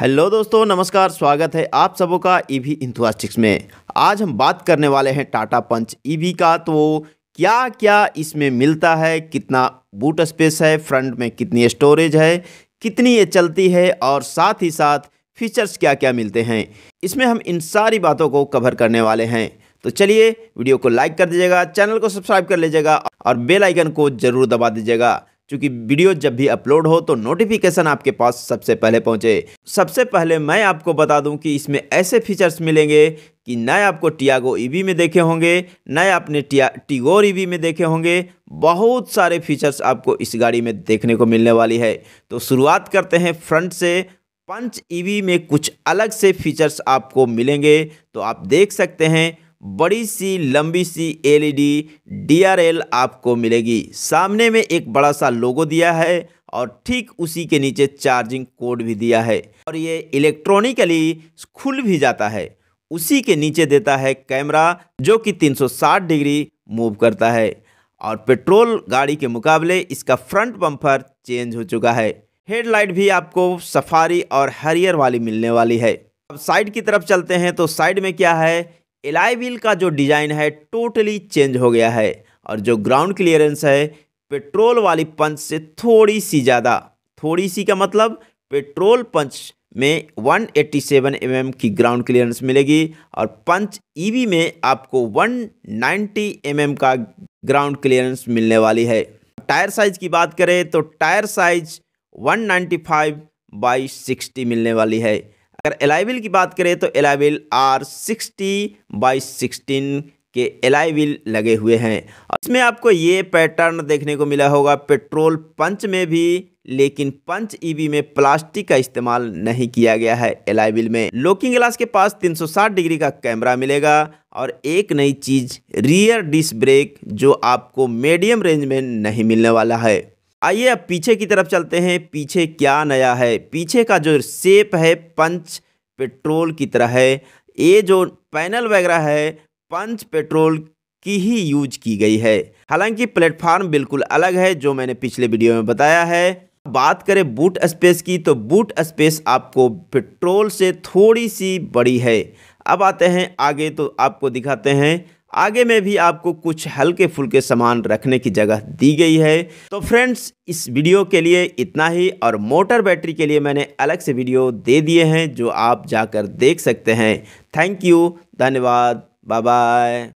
hello दोस्तों नमस्कार स्वागत है आप सबों का ईवी इंथुआस्टिक्स में आज हम बात करने वाले हैं टाटा पंच ईवी का तो क्या क्या इसमें मिलता है कितना बूट स्पेस है फ्रंट में कितनी स्टोरेज है कितनी ये चलती है और साथ ही साथ फीचर्स क्या क्या मिलते हैं इसमें हम इन सारी बातों को कवर करने वाले हैं तो चलिए वीडियो को लाइक कर दीजिएगा चैनल को सब्सक्राइब कर लीजिएगा और बेलाइकन को ज़रूर दबा दीजिएगा क्योंकि वीडियो जब भी अपलोड हो तो नोटिफिकेशन आपके पास सबसे पहले पहुंचे सबसे पहले मैं आपको बता दूं कि इसमें ऐसे फीचर्स मिलेंगे कि न आपको टियागो ईवी में देखे होंगे न आपने टिया टिगोर ईवी में देखे होंगे बहुत सारे फीचर्स आपको इस गाड़ी में देखने को मिलने वाली है तो शुरुआत करते हैं फ्रंट से पंच ईवी में कुछ अलग से फीचर्स आपको मिलेंगे तो आप देख सकते हैं बड़ी सी लंबी सी एलईडी डीआरएल आपको मिलेगी सामने में एक बड़ा सा लोगो दिया है और ठीक उसी के नीचे चार्जिंग कोड भी दिया है और ये इलेक्ट्रॉनिकली खुल भी जाता है उसी के नीचे देता है कैमरा जो कि 360 डिग्री मूव करता है और पेट्रोल गाड़ी के मुकाबले इसका फ्रंट बम्पर चेंज हो चुका है हेडलाइट भी आपको सफारी और हरियर वाली मिलने वाली है अब साइड की तरफ चलते हैं तो साइड में क्या है एलाई व्हील का जो डिज़ाइन है टोटली चेंज हो गया है और जो ग्राउंड क्लियरेंस है पेट्रोल वाली पंच से थोड़ी सी ज़्यादा थोड़ी सी का मतलब पेट्रोल पंच में 187 एट्टी mm की ग्राउंड क्लियरेंस मिलेगी और पंच ईवी में आपको 190 नाइन्टी mm का ग्राउंड क्लियरेंस मिलने वाली है टायर साइज की बात करें तो tyre size 195 ninety five by sixty मिलने वाली है अगर एलाइविल की बात करें तो alloy wheel R sixty by sixteen के एलाइविल लगे हुए हैं इसमें आपको ये पैटर्न देखने को मिला होगा पेट्रोल पंच में भी लेकिन पंच ईवी e में प्लास्टिक का इस्तेमाल नहीं किया गया है एलाइविल में लोकिंग ग्लास के पास 360 डिग्री का कैमरा मिलेगा और एक नई चीज़ रियर डिस्क ब्रेक जो आपको मीडियम रेंज में नहीं मिलने वाला है आइए अब पीछे की तरफ चलते हैं पीछे क्या नया है पीछे का जो सेप है पंच पेट्रोल की तरह है ये जो पैनल वगैरह है पंच पेट्रोल की ही यूज की गई है हालांकि प्लेटफार्म बिल्कुल अलग है जो मैंने पिछले वीडियो में बताया है बात करें बूट स्पेस की तो बूट स्पेस आपको पेट्रोल से थोड़ी सी बड़ी है अब आते हैं आगे तो आपको दिखाते हैं आगे में भी आपको कुछ हल्के फुल्के सामान रखने की जगह दी गई है तो फ्रेंड्स इस वीडियो के लिए इतना ही और मोटर बैटरी के लिए मैंने अलग से वीडियो दे दिए हैं जो आप जाकर देख सकते हैं थैंक यू धन्यवाद बाय बाय